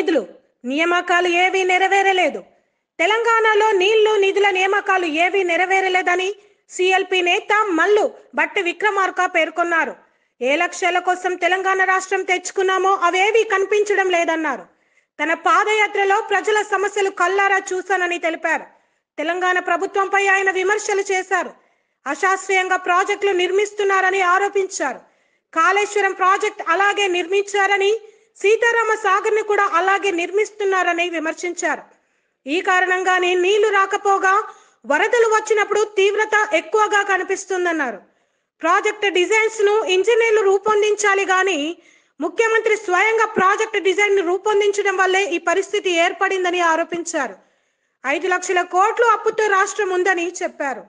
నిధులు నియామకాలు ఏవీ నెరవేరలేదు తెలంగాణలో నీళ్లు నిధుల నియామకాలు ఏవీ నెరవేరలేదని సిఎల్పి నేత మల్లు బట్టి విక్రమార్క పేర్కొన్నారు ఏ లక్ష్యాల కోసం తెలంగాణ రాష్ట్రం తెచ్చుకున్నామో అవేవి కనిపించడం లేదన్నారు తన పాదయాత్రలో ప్రజల సమస్యలు కల్లారా చూశానని తెలిపారు తెలంగాణ ప్రభుత్వంపై ఆయన విమర్శలు చేశారు అశాస్త్రీయంగా ప్రాజెక్టులు నిర్మిస్తున్నారని ఆరోపించారు కాళేశ్వరం ప్రాజెక్ట్ అలాగే నిర్మించారని సీతారామ ని కూడా అలాగే నిర్మిస్తున్నారని విమర్శించారు ఈ కారణంగానే నీళ్లు రాకపోగా వరదలు వచ్చినప్పుడు తీవ్రత ఎక్కువగా కనిపిస్తుందన్నారు ప్రాజెక్ట్ డిజైన్స్ ను ఇంజనీర్లు రూపొందించాలి కానీ ముఖ్యమంత్రి స్వయంగా ప్రాజెక్ట్ డిజైన్ ను రూపొందించడం వల్లే ఈ పరిస్థితి ఏర్పడిందని ఆరోపించారు ఐదు లక్షల కోట్లు అప్పుతో రాష్ట్రం ఉందని చెప్పారు